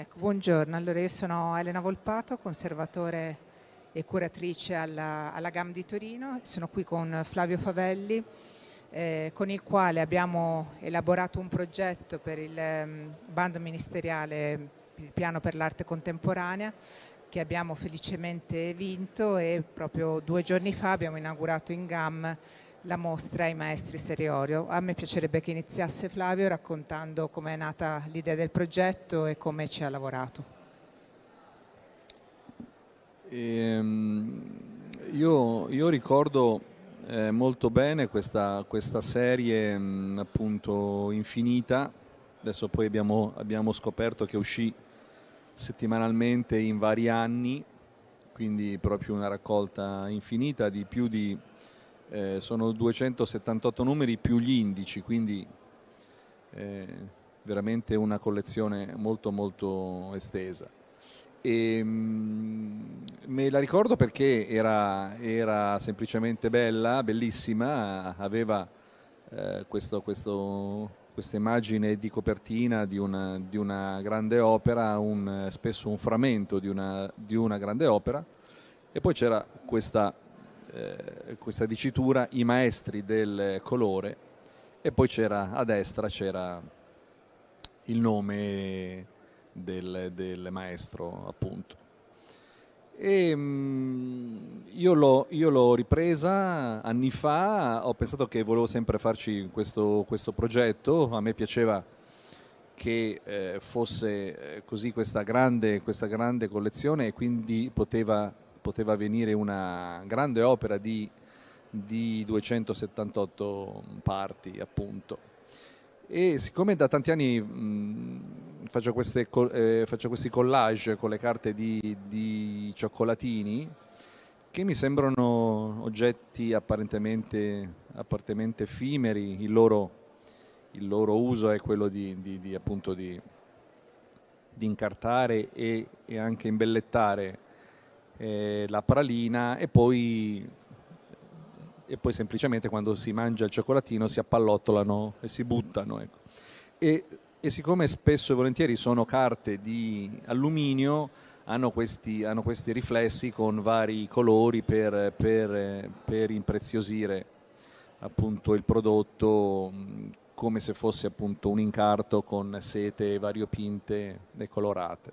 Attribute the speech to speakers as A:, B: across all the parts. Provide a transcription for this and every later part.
A: Ecco, buongiorno, allora io sono Elena Volpato, conservatore e curatrice alla, alla GAM di Torino, sono qui con Flavio Favelli eh, con il quale abbiamo elaborato un progetto per il um, bando ministeriale, il piano per l'arte contemporanea che abbiamo felicemente vinto e proprio due giorni fa abbiamo inaugurato in GAM la mostra ai maestri Seriorio. A me piacerebbe che iniziasse Flavio raccontando come è nata l'idea del progetto e come ci ha lavorato.
B: Ehm, io, io, ricordo eh, molto bene questa, questa serie mh, mm, appunto infinita, adesso poi abbiamo, abbiamo scoperto che uscì settimanalmente in vari anni, quindi proprio una raccolta infinita di più di eh, sono 278 numeri più gli indici, quindi eh, veramente una collezione molto molto estesa. E, ehm, mh, me la ricordo perché era, era semplicemente bella, bellissima, aveva eh, questo, questo, questa immagine di copertina di una, di una grande opera, un, spesso un frammento di una, di una grande opera, e poi c'era questa eh, questa dicitura i maestri del colore e poi c'era a destra c'era il nome del, del maestro appunto. E, mh, mm, io, l'ho, io, l'ho, ripresa anni fa, ho pensato che volevo sempre farci questo, questo progetto, a me piaceva che eh, fosse eh, così questa grande, questa grande collezione e quindi poteva poteva venire una grande opera di, di 278 parti appunto. E siccome da tanti anni mh, faccio, queste, eh, faccio, questi collage con le carte di, di cioccolatini, che mi sembrano oggetti apparentemente, apparentemente effimeri, il loro, il loro, uso è quello di, di, di, appunto, di incartare e, e, anche imbellettare eh, la pralina e poi, e poi, semplicemente quando si mangia il cioccolatino si appallottolano e si buttano. Ecco. E, e, siccome spesso e volentieri sono carte di alluminio, hanno questi, hanno questi riflessi con vari colori per, per, per impreziosire appunto il prodotto come se fosse appunto un incarto con sete variopinte e colorate.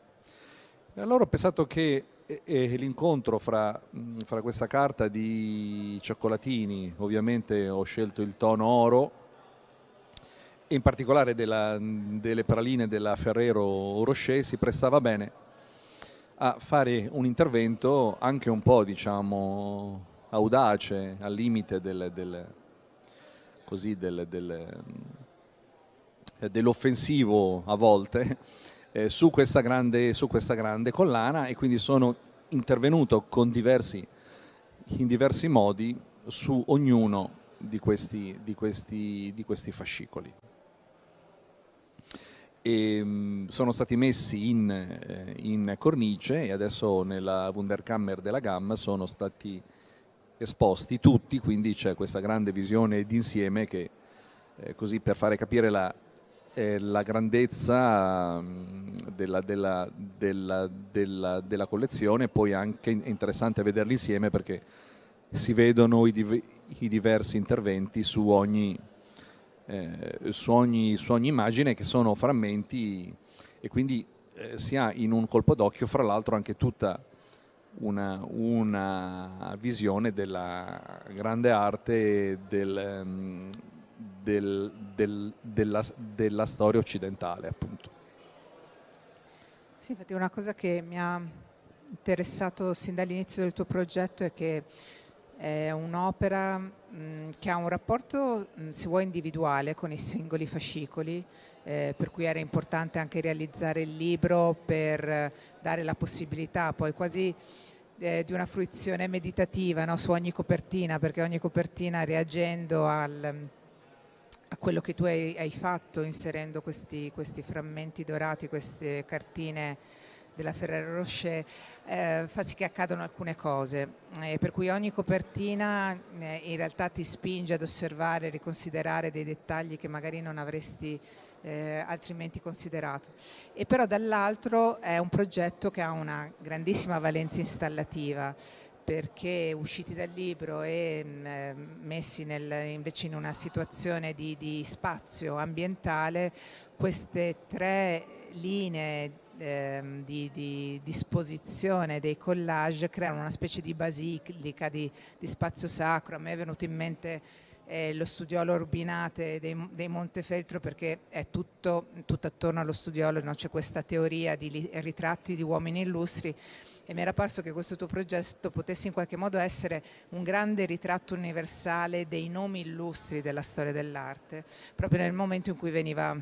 B: Allora ho pensato che l'incontro fra, fra, questa carta di cioccolatini, ovviamente ho scelto il tono oro, in particolare della, delle praline della Ferrero Rocher, si prestava bene a fare un intervento anche un po' diciamo audace, al limite del, del, del, dell'offensivo a volte, eh, su, questa grande, su questa grande collana e quindi sono intervenuto diversi, in diversi modi su ognuno di questi, di questi, di questi fascicoli. E ehm, sono stati messi in, eh, in, cornice e adesso nella Wunderkammer della Gamma sono stati esposti tutti, quindi c'è questa grande visione d'insieme che eh, così per fare capire la eh, la grandezza mm, della, della, della, della, collezione, poi anche è interessante vederli insieme perché si vedono i, div i diversi interventi su ogni, eh, su, ogni, su ogni, immagine che sono frammenti e quindi eh, si ha in un colpo d'occhio fra l'altro anche tutta una, una, visione della grande arte del... Um, del, del, della, della, storia occidentale appunto.
A: Sì, infatti una cosa che mi ha interessato sin dall'inizio del tuo progetto è che è un'opera mh, mm, che ha un rapporto, mh, mm, se vuoi, individuale con i singoli fascicoli, eh, per cui era importante anche realizzare il libro per eh, dare la possibilità poi quasi eh, di una fruizione meditativa no, su ogni copertina, perché ogni copertina reagendo al mm, a quello che tu hai, hai fatto inserendo questi, questi, frammenti dorati, queste cartine della Ferrero Rocher, eh, fa sì che accadano alcune cose, eh, per cui ogni copertina eh, in realtà ti spinge ad osservare, riconsiderare dei dettagli che magari non avresti eh, altrimenti considerato. E però dall'altro è un progetto che ha una grandissima valenza installativa, perché usciti dal libro e mm, eh, messi nel, invece in una situazione di, di spazio ambientale, queste tre linee Ehm, di, di, disposizione dei collage creano una specie di basilica, di, di, spazio sacro. A me è venuto in mente eh, lo studiolo Urbinate dei, dei, Montefeltro perché è tutto, tutto attorno allo studiolo, no? c'è questa teoria di ritratti di uomini illustri e mi era parso che questo tuo progetto potesse in qualche modo essere un grande ritratto universale dei nomi illustri della storia dell'arte, proprio nel momento in cui veniva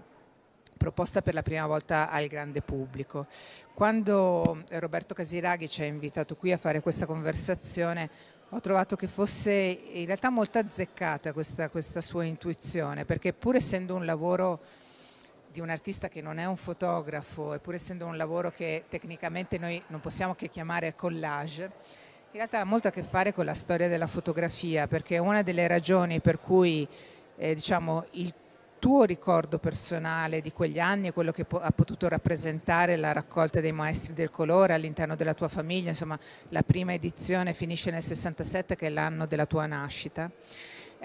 A: proposta per la prima volta al grande pubblico. Quando Roberto Casiraghi ci ha invitato qui a fare questa conversazione, ho trovato che fosse in realtà molto azzeccata questa, questa sua intuizione, perché pur essendo un lavoro di un artista che non è un fotografo, eppur essendo un lavoro che tecnicamente noi non possiamo che chiamare collage, in realtà ha molto a che fare con la storia della fotografia, perché una delle ragioni per cui eh, diciamo, il tuo ricordo personale di quegli anni e quello che po ha potuto rappresentare la raccolta dei maestri del colore all'interno della tua famiglia, insomma la prima edizione finisce nel 67 che è l'anno della tua nascita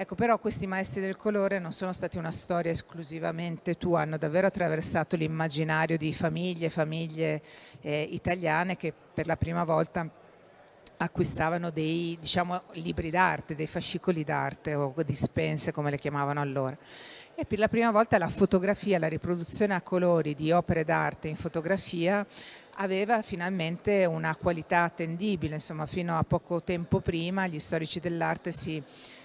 A: Ecco, però questi maestri del colore non sono stati una storia esclusivamente tua, hanno davvero attraversato l'immaginario di famiglie, famiglie eh, italiane che per la prima volta acquistavano dei diciamo, libri d'arte, dei fascicoli d'arte o dispense come le chiamavano allora. E per la prima volta la fotografia, la riproduzione a colori di opere d'arte in fotografia aveva finalmente una qualità attendibile, insomma fino a poco tempo prima gli storici dell'arte si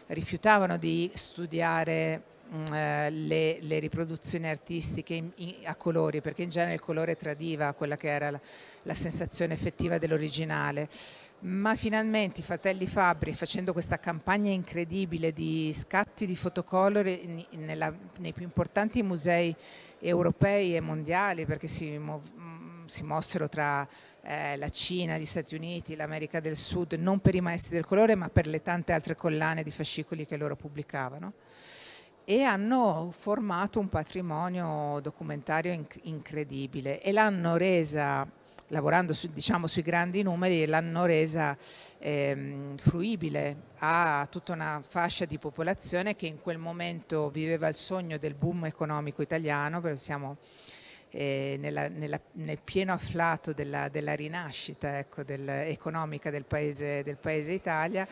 A: rifiutavano di studiare mm, eh, le, le, riproduzioni artistiche in, in, a colori, perché in genere il colore tradiva quella che era la, la sensazione effettiva dell'originale. Ma finalmente i fratelli Fabri, facendo questa campagna incredibile di scatti di fotocolore nei più importanti musei europei e mondiali, perché si, mo, mm, si mossero tra eh, la Cina, gli Stati Uniti, l'America del Sud, non per i maestri del colore ma per le tante altre collane di fascicoli che loro pubblicavano e hanno formato un patrimonio documentario inc incredibile e l'hanno resa lavorando su, diciamo, sui grandi numeri l'hanno resa ehm, fruibile a tutta una fascia di popolazione che in quel momento viveva il sogno del boom economico italiano, perché siamo eh, nella, nella, nel pieno afflato della, della rinascita ecco, del, economica del paese, del paese Italia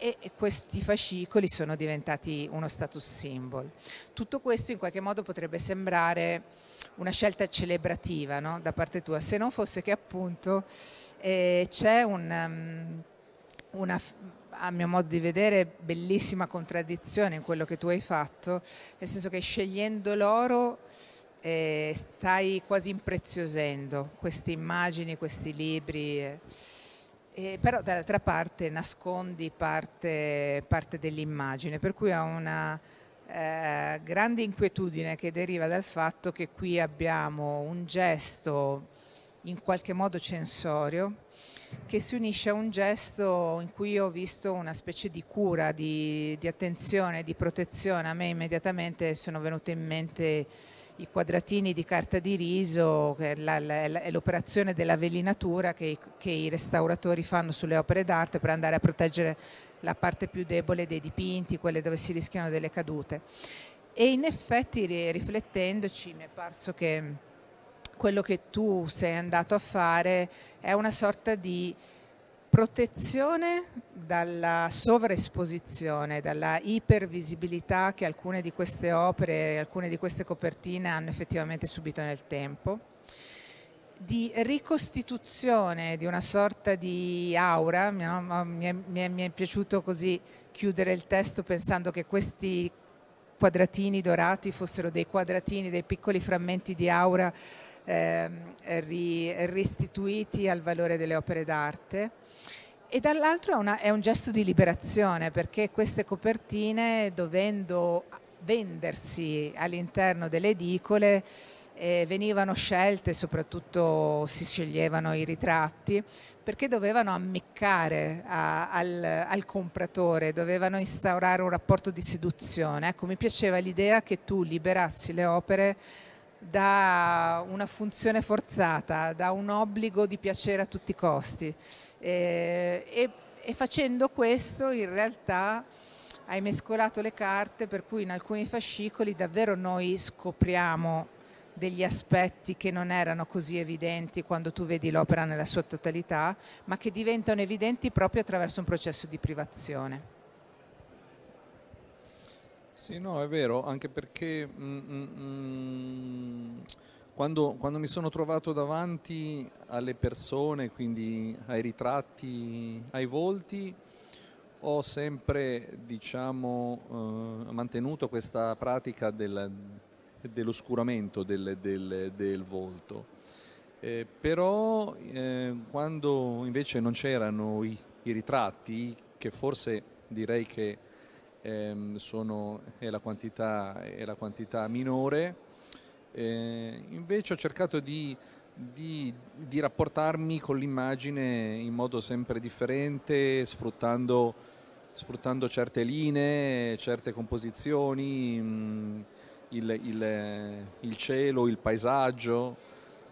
A: e questi fascicoli sono diventati uno status symbol. Tutto questo in qualche modo potrebbe sembrare una scelta celebrativa no? da parte tua, se non fosse che appunto eh, c'è un, um, una, a mio modo di vedere, bellissima contraddizione in quello che tu hai fatto, nel senso che scegliendo l'oro eh, stai quasi impreziosendo queste immagini, questi libri. Eh, eh, però dall'altra parte nascondi parte, parte dell'immagine, per cui ha una eh, grande inquietudine che deriva dal fatto che qui abbiamo un gesto in qualche modo censorio che si unisce a un gesto in cui ho visto una specie di cura, di, di attenzione, di protezione. A me immediatamente sono venute in mente i quadratini di carta di riso, è l'operazione della velinatura che i, che i restauratori fanno sulle opere d'arte per andare a proteggere la parte più debole dei dipinti, quelle dove si rischiano delle cadute. E in effetti riflettendoci mi è parso che quello che tu sei andato a fare è una sorta di protezione dalla sovraesposizione, dalla ipervisibilità che alcune di queste opere, alcune di queste copertine hanno effettivamente subito nel tempo, di ricostituzione di una sorta di aura, no? mi, è, mi, è, mi è piaciuto così chiudere il testo pensando che questi quadratini dorati fossero dei quadratini, dei piccoli frammenti di aura eh, restituiti al valore delle opere d'arte e dall'altro è, è, un gesto di liberazione perché queste copertine dovendo vendersi all'interno delle edicole eh, venivano scelte, soprattutto si sceglievano i ritratti perché dovevano ammiccare a, al, al, compratore, dovevano instaurare un rapporto di seduzione. Ecco, mi piaceva l'idea che tu liberassi le opere da una funzione forzata, da un obbligo di piacere a tutti i costi eh, e, e facendo questo in realtà hai mescolato le carte per cui in alcuni fascicoli davvero noi scopriamo degli aspetti che non erano così evidenti quando tu vedi l'opera nella sua totalità, ma che diventano evidenti proprio attraverso un processo di privazione.
B: Sì, no, è vero, anche perché... Mm, mm, mm, quando, quando, mi sono trovato davanti alle persone, quindi ai ritratti, ai volti, ho sempre diciamo, eh, mantenuto questa pratica del, dell'oscuramento del, del, del volto. Eh, però eh, quando invece non c'erano i, i, ritratti, che forse direi che ehm, sono, è, la quantità, è la quantità minore, eh, invece ho cercato di, di, di rapportarmi con l'immagine in modo sempre differente, sfruttando, sfruttando certe linee, certe composizioni, mh, mm, il, il, il, cielo, il paesaggio,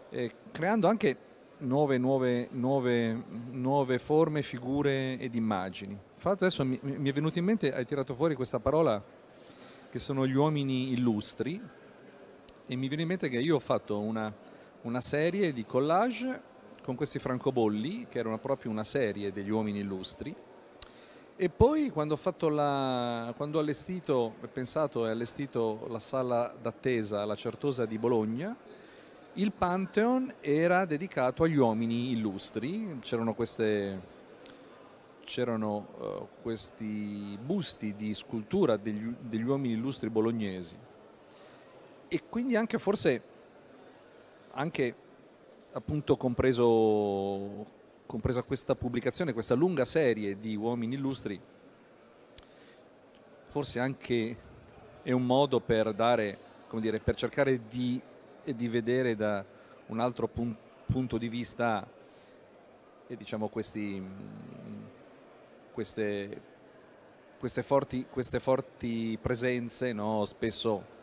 B: eh, creando anche Nuove, nuove, nuove, nuove, forme, figure ed immagini. Fra l'altro adesso mi, mi, è venuto in mente, hai tirato fuori questa parola che sono gli uomini illustri e mi viene in mente che io ho fatto una, una serie di collage con questi francobolli, che erano proprio una serie degli uomini illustri. E poi quando ho, la, quando ho allestito, pensato e allestito la sala d'attesa, alla Certosa di Bologna, il Pantheon era dedicato agli uomini illustri, c'erano, queste, c'erano uh, questi busti di scultura degli, degli uomini illustri bolognesi e quindi anche forse, anche appunto compreso, compresa questa pubblicazione, questa lunga serie di uomini illustri, forse anche è un modo per dare, come dire, per cercare di, di vedere da un altro pun, punto di vista e diciamo questi, queste, queste, forti, queste forti presenze no? spesso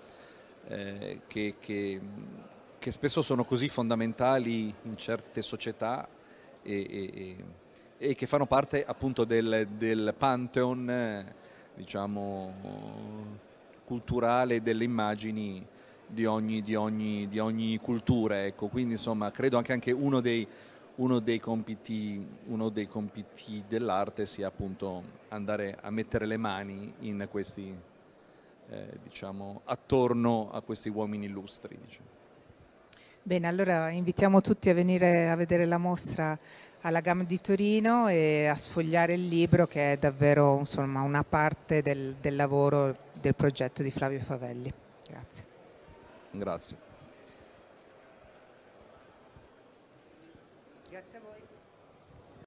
B: eh, che, che, che, spesso sono così fondamentali in certe società e, e, e che fanno parte appunto del, del pantheon eh, diciamo, culturale delle immagini di ogni, di ogni, di ogni cultura. Ecco. Quindi insomma credo anche, anche uno, dei, uno, dei compiti, uno, dei, compiti, dell'arte sia appunto andare a mettere le mani in questi eh, diciamo, attorno a questi uomini illustri. Diciamo.
A: Bene, allora invitiamo tutti a venire a vedere la mostra alla GAM di Torino e a sfogliare il libro che è davvero insomma, una parte del, del lavoro del progetto di Flavio Favelli.
B: Grazie. Grazie.
A: Grazie